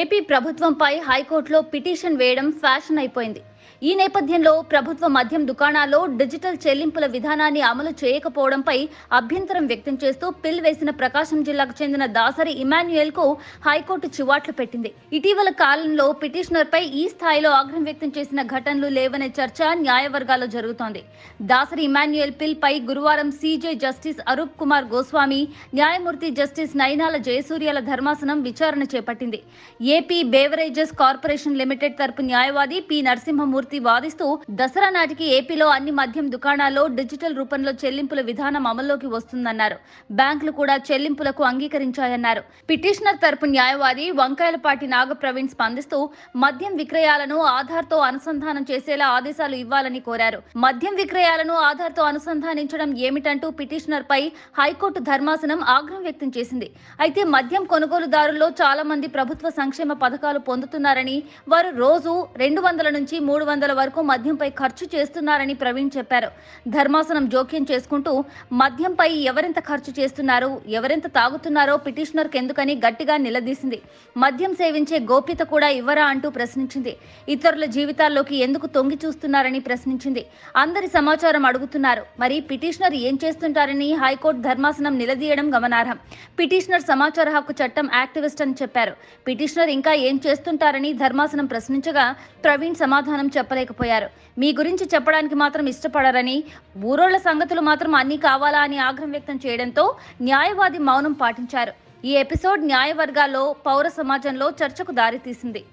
AP ప్రభుత్వంపై హైకోర్టులో petition వేయడం ఫ్యాషన్ అయిపోయింది ఈ నేపథ్యంలో ప్రభుత్వ మద్యం దుకాణాల్లో డిజిటల్ చెల్లింపుల విధానాన్ని అమలు చేయకపోవడంపై అభ్యంతరం వ్యక్తం చేస్తూ పిల్ వేసిన ప్రకాశం జిల్లాకు చెందిన దాసరి ఇమాన్యుయల్ కు హైకోర్టు చివాట్లు పెట్టింది ఇటీవల కాలంలో పిటిషనర్ పై ఈ స్థాయిలో ఆగ్రహం వ్యక్తం చేసిన ఘటనలు లేవనే చర్చ న్యాయవర్గాల్లో జరుగుతోంది దాసరి ఇమాన్యుయల్ పిల్ పై గురువారం సీజే జస్టిస్ అరూప్ కుమార్ గోస్వామి న్యాయమూర్తి జస్టిస్ నైనాల జయసూర్యాల ధర్మాసనం విచారణ చేపట్టింది ఏపీ బేవరేజెస్ కార్పొరేషన్ లిమిటెడ్ తరపు న్యాయవాది పి నరసింహమూర్తి శక్తి వాదిస్తూ దసరా నాటికి ఏపీలో అన్ని మద్యం దుకాణాల్లో డిజిటల్ రూపంలో చెల్లింపుల విధానం అమల్లోకి వస్తుందన్నారు బ్యాంకులు కూడా చెల్లింపులకు అంగీకరించాయన్నారు పిటిషనర్ తరపు న్యాయవాది వంకాయలపాటి నాగప్రవీణ్ స్పందిస్తూ మద్యం విక్రయాలను ఆధార్తో అనుసంధానం చేసేలా ఆదేశాలు ఇవ్వాలని కోరారు మద్యం విక్రయాలను ఆధార్తో అనుసంధానించడం ఏమిటంటూ పిటిషనర్ పై హైకోర్టు ధర్మాసనం ఆగ్రహం వ్యక్తం చేసింది అయితే మద్యం కొనుగోలుదారుల్లో చాలా మంది ప్రభుత్వ సంక్షేమ పథకాలు పొందుతున్నారని వారు రోజు రెండు వందల నుంచి మూడు వందల వందల వరకు మద్యంపై ఖర్చు చేస్తున్నారని ప్రవీణ్ చెప్పారు ధర్మాసనం జోక్యం చేసుకుంటూ మద్యంపై ఎవరెంత ఖర్చు చేస్తున్నారు ఎవరెంత తాగుతున్నారో పిటిషనర్ ఎందుకని గట్టిగా నిలదీసింది మద్యం సేవించే గోప్యత కూడా ఇవ్వరా అంటూ ప్రశ్నించింది ఇతరుల జీవితాల్లోకి ఎందుకు తొంగి చూస్తున్నారని ప్రశ్నించింది అందరి సమాచారం అడుగుతున్నారు మరి పిటిషనర్ ఏం చేస్తుంటారని హైకోర్టు ధర్మాసనం నిలదీయడం గమనార్హం పిటిషనర్ సమాచార హక్కు చట్టం యాక్టివిస్ట్ అని చెప్పారు పిటిషనర్ ఇంకా ఏం చేస్తుంటారని ధర్మాసనం ప్రశ్నించగా ప్రవీణ్ సమాధానం చెప్పారు చెప్పలేకపోయారు మీ గురించి చెప్పడానికి మాత్రం ఇష్టపడరని ఊరోళ్ల సంగతులు మాత్రం అన్నీ కావాలా అని ఆగ్రహం వ్యక్తం చేయడంతో న్యాయవాది మౌనం పాటించారు ఈ ఎపిసోడ్ న్యాయవర్గాల్లో పౌర సమాజంలో చర్చకు దారితీసింది